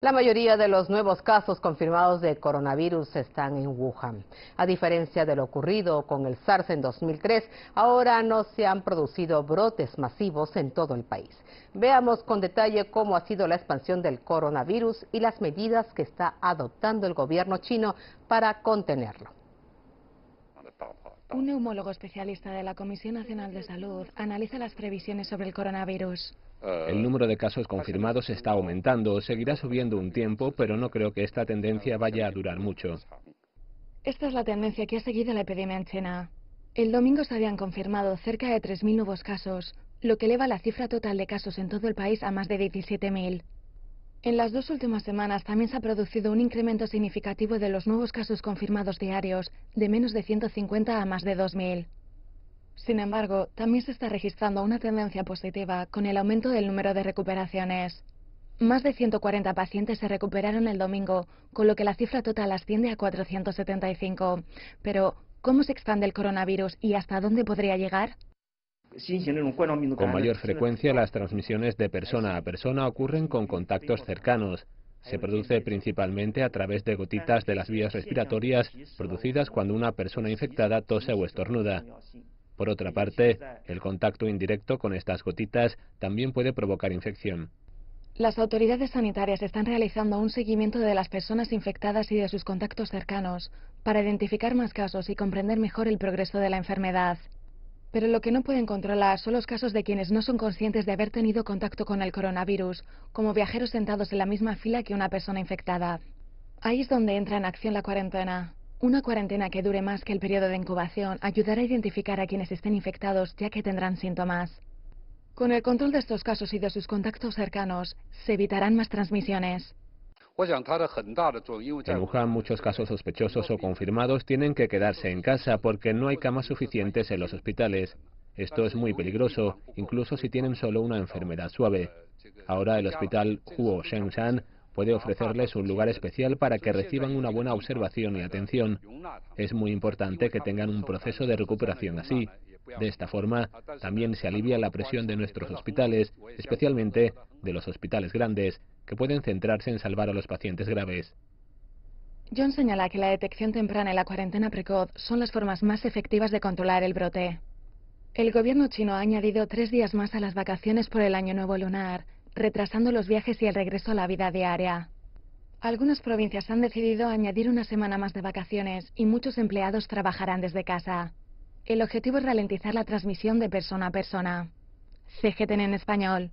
La mayoría de los nuevos casos confirmados de coronavirus están en Wuhan. A diferencia de lo ocurrido con el SARS en 2003, ahora no se han producido brotes masivos en todo el país. Veamos con detalle cómo ha sido la expansión del coronavirus y las medidas que está adoptando el gobierno chino para contenerlo. Un neumólogo especialista de la Comisión Nacional de Salud analiza las previsiones sobre el coronavirus. El número de casos confirmados está aumentando, seguirá subiendo un tiempo, pero no creo que esta tendencia vaya a durar mucho. Esta es la tendencia que ha seguido la epidemia en China. El domingo se habían confirmado cerca de 3.000 nuevos casos, lo que eleva la cifra total de casos en todo el país a más de 17.000. En las dos últimas semanas también se ha producido un incremento significativo de los nuevos casos confirmados diarios, de menos de 150 a más de 2.000. Sin embargo, también se está registrando una tendencia positiva con el aumento del número de recuperaciones. Más de 140 pacientes se recuperaron el domingo, con lo que la cifra total asciende a 475. Pero, ¿cómo se expande el coronavirus y hasta dónde podría llegar? Con mayor frecuencia las transmisiones de persona a persona ocurren con contactos cercanos. Se produce principalmente a través de gotitas de las vías respiratorias producidas cuando una persona infectada tose o estornuda. Por otra parte, el contacto indirecto con estas gotitas también puede provocar infección. Las autoridades sanitarias están realizando un seguimiento de las personas infectadas y de sus contactos cercanos para identificar más casos y comprender mejor el progreso de la enfermedad. Pero lo que no pueden controlar son los casos de quienes no son conscientes de haber tenido contacto con el coronavirus, como viajeros sentados en la misma fila que una persona infectada. Ahí es donde entra en acción la cuarentena. Una cuarentena que dure más que el periodo de incubación ayudará a identificar a quienes estén infectados ya que tendrán síntomas. Con el control de estos casos y de sus contactos cercanos, se evitarán más transmisiones. En Wuhan muchos casos sospechosos o confirmados tienen que quedarse en casa porque no hay camas suficientes en los hospitales. Esto es muy peligroso, incluso si tienen solo una enfermedad suave. Ahora el hospital Huo puede ofrecerles un lugar especial para que reciban una buena observación y atención. Es muy importante que tengan un proceso de recuperación así. De esta forma, también se alivia la presión de nuestros hospitales, especialmente de los hospitales grandes, que pueden centrarse en salvar a los pacientes graves. John señala que la detección temprana y la cuarentena precoz son las formas más efectivas de controlar el brote. El gobierno chino ha añadido tres días más a las vacaciones por el Año Nuevo Lunar retrasando los viajes y el regreso a la vida diaria. Algunas provincias han decidido añadir una semana más de vacaciones y muchos empleados trabajarán desde casa. El objetivo es ralentizar la transmisión de persona a persona. CGTN en español.